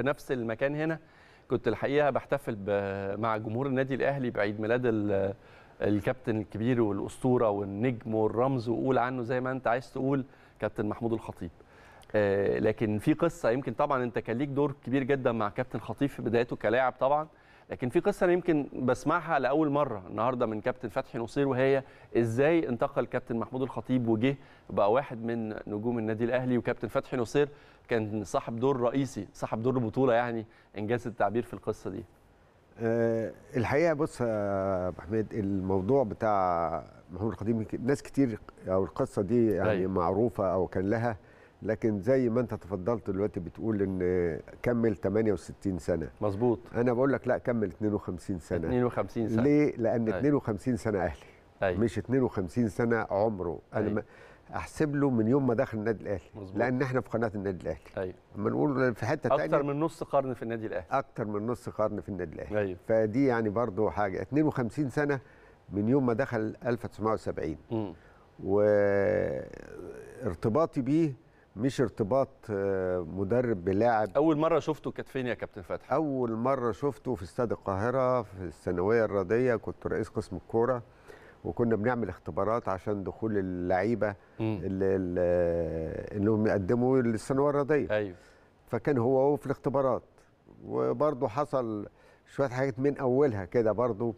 في نفس المكان هنا كنت الحقيقه بحتفل مع جمهور النادي الاهلي بعيد ميلاد الكابتن الكبير والاسطوره والنجم والرمز وقول عنه زي ما انت عايز تقول كابتن محمود الخطيب آه، لكن في قصه يمكن طبعا انت كان ليك دور كبير جدا مع كابتن خطيب في بدايته كلاعب طبعا لكن في قصه انا يمكن بسمعها لاول مره النهارده من كابتن فتحي نصير وهي ازاي انتقل كابتن محمود الخطيب وجه بقى واحد من نجوم النادي الاهلي وكابتن فتحي نصير كان صاحب دور رئيسي صاحب دور بطوله يعني انجاز التعبير في القصه دي آه، الحقيقه بص يا ابو الموضوع بتاع محمود الخطيب ناس كتير او القصه دي يعني أي. أيوة. معروفه او كان لها لكن زي ما انت تفضلت دلوقتي بتقول ان كمل 68 سنه مظبوط انا بقول لك لا كمل 52 سنه 52 سنه ليه لان أي. أيوة. 52 سنه اهلي أي. أيوة. مش 52 سنه عمره أي. انا أيوة. احسب له من يوم ما دخل النادي الاهلي مظبوط. لان احنا في قناه النادي الاهلي ايوه اما نقول في حته ثانيه اكتر من نص قرن في النادي الاهلي اكتر من نص قرن في النادي الاهلي أيوه. فدي يعني برضو حاجه 52 سنه من يوم ما دخل 1970 وارتباطي بيه مش ارتباط آه، مدرب بلاعب اول مره شفته كانت فين يا كابتن فتحي اول مره شفته في استاد القاهره في الثانويه الرياضيه كنت رئيس قسم الكوره وكنا بنعمل اختبارات عشان دخول اللعيبه اللي انهم آه، يقدموا للثانويه الرياضيه ايوه فكان هو هو في الاختبارات وبرضه حصل شويه حاجات من اولها كده برضه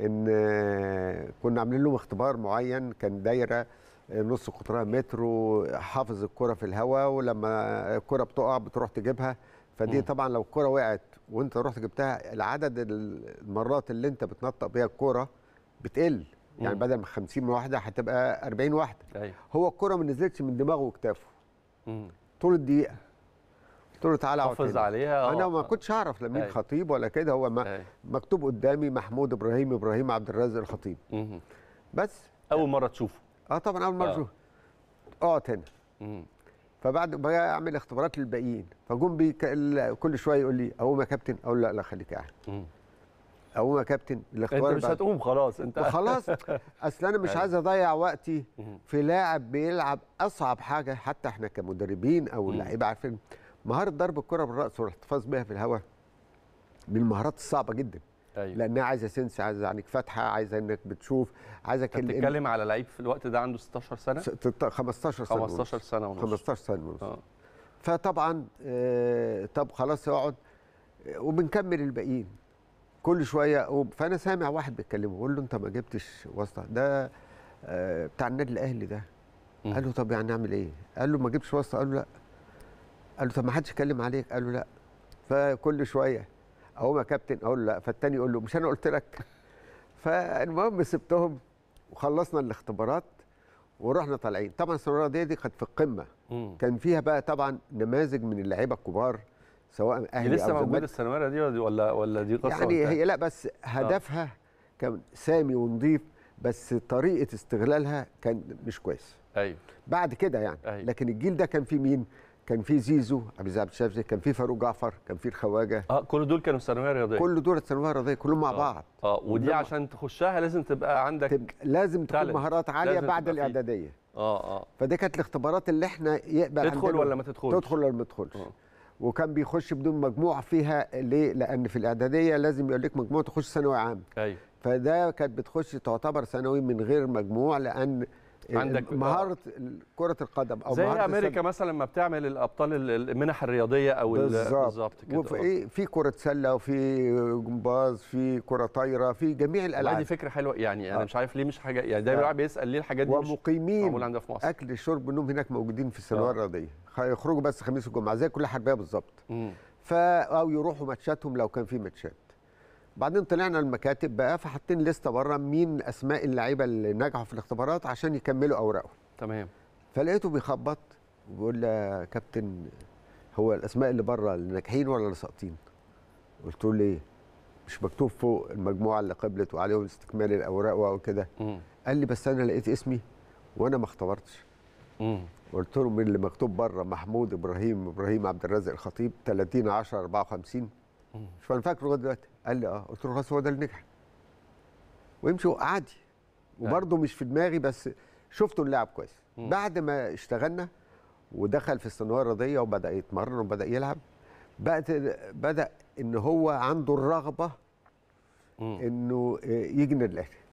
ان آه، كنا عاملين لهم اختبار معين كان دايره نص قطرها مترو حافظ الكره في الهواء ولما الكره بتقع بتروح تجيبها فدي طبعا لو الكره وقعت وانت رحت جبتها العدد المرات اللي انت بتنطق بيها الكره بتقل يعني بدل من 50 واحده هتبقى 40 واحده أيوة. هو الكره ما نزلتش من دماغه وكتافه طول الدقيقه قلت له تعالى حافظ عليها اه. انا ما كنتش اعرف لا مين أيوة. خطيب ولا كده هو ما أيوة. مكتوب قدامي محمود ابراهيم ابراهيم عبد الرازق الخطيب مم. بس اول مره تشوفه اه طبعا اول مره آه. اشوف اقعد هنا فبعد بقى اعمل اختبارات للباقيين فجم بي كل شويه يقول لي اقوم يا كابتن اقول لا لا خليك قاعد اقوم يا كابتن الاختبار انت مش هتقوم خلاص انت خلاص اصل انا مش يعني. عايز اضيع وقتي في لاعب بيلعب اصعب حاجه حتى احنا كمدربين او اللعيبه عارفين مهاره ضرب الكره بالراس والاحتفاظ بها في الهواء من المهارات الصعبه جدا أيوة. لانها عايزه سنس عايزه عينيك فاتحه عايزه انك بتشوف عايزه انت بتتكلم على لعيب في الوقت ده عنده 16 سنه 15 سنه 15 سنه ونص 15 سنه ونص آه. فطبعا آه، طب خلاص اقعد آه، وبنكمل الباقيين كل شويه أقوم. فانا سامع واحد بيتكلمه بقول له انت ما جبتش واسطه ده آه، بتاع النادي الاهلي ده قال له طب يعني نعمل ايه؟ قال له ما جبتش واسطه قال له لا قال له طب ما حدش يتكلم عليك قال له لا فكل شويه اقوم يا كابتن اقول لا فالتاني يقول له مش انا قلت لك فالمهم سبتهم وخلصنا الاختبارات ورحنا طالعين طبعا السنوات دي, دي كانت في القمه مم. كان فيها بقى طبعا نماذج من اللعيبه الكبار سواء اهلي لسه او لسه موجوده دي ولا ولا دي قصه يعني هي لا بس آه. هدفها آه. كان سامي ونضيف بس طريقه استغلالها كان مش كويس ايوه بعد كده يعني أيوه. لكن الجيل ده كان فيه مين كان في زيزو ابي زعب الشافعي كان في فاروق جعفر كان في الخواجه اه كل دول كانوا في الثانويه الرياضيه كل دول الثانويه الرياضيه كلهم مع آه. بعض اه ودي عشان تخشها لازم تبقى عندك تبقى لازم تكون تالت. مهارات عاليه بعد الاعداديه اه اه فدي كانت الاختبارات اللي احنا يقبل تدخل ولا ما تدخلش تدخل ولا ما تدخلش آه. وكان بيخش بدون مجموع فيها ليه لان في الاعداديه لازم يقول لك مجموع تخش ثانوي عام ايوه فده كانت بتخش تعتبر ثانوي من غير مجموع لان إيه، عندك مهاره كره القدم او زي امريكا السلة. مثلا ما بتعمل الابطال المنح الرياضيه او بالظبط كده وفي ايه في كره سله وفي جمباز في كره طايره في جميع الالعاب دي فكره حلوه يعني انا آه. مش عارف ليه مش حاجه يعني دايما آه. الواحد آه. بيسال ليه الحاجات دي ومقيمين مش عندنا في مصر اكل الشرب والنوم هناك موجودين في الثانويه آه. الرياضيه هيخرجوا بس خميس وجمعه زي كل حربيه بالظبط فا او يروحوا ماتشاتهم لو كان في ماتشات بعدين طلعنا المكاتب بقى فحاطين لسته بره مين اسماء اللعيبه اللي نجحوا في الاختبارات عشان يكملوا اوراقهم تمام فلقيته بيخبط وبيقول لي كابتن هو الاسماء اللي بره اللي ناجحين ولا اللي ساقطين قلت له ليه مش مكتوب فوق المجموعه اللي قبلت وعليهم استكمال الاوراق وكده قال لي بس انا لقيت اسمي وانا ما اختبرتش قلت له من اللي مكتوب بره محمود ابراهيم ابراهيم عبد الرازق الخطيب 30 10 54 مش فاكره لغايه دلوقتي قال لي اه قلت له خلاص هو ده اللي نجح ويمشي عادي وبرده مش في دماغي بس شفته اللاعب كويس بعد ما اشتغلنا ودخل في الثانويه الرياضيه وبدا يتمرن وبدا يلعب بقت بدا ان هو عنده الرغبه انه آه، يجي النادي الاهلي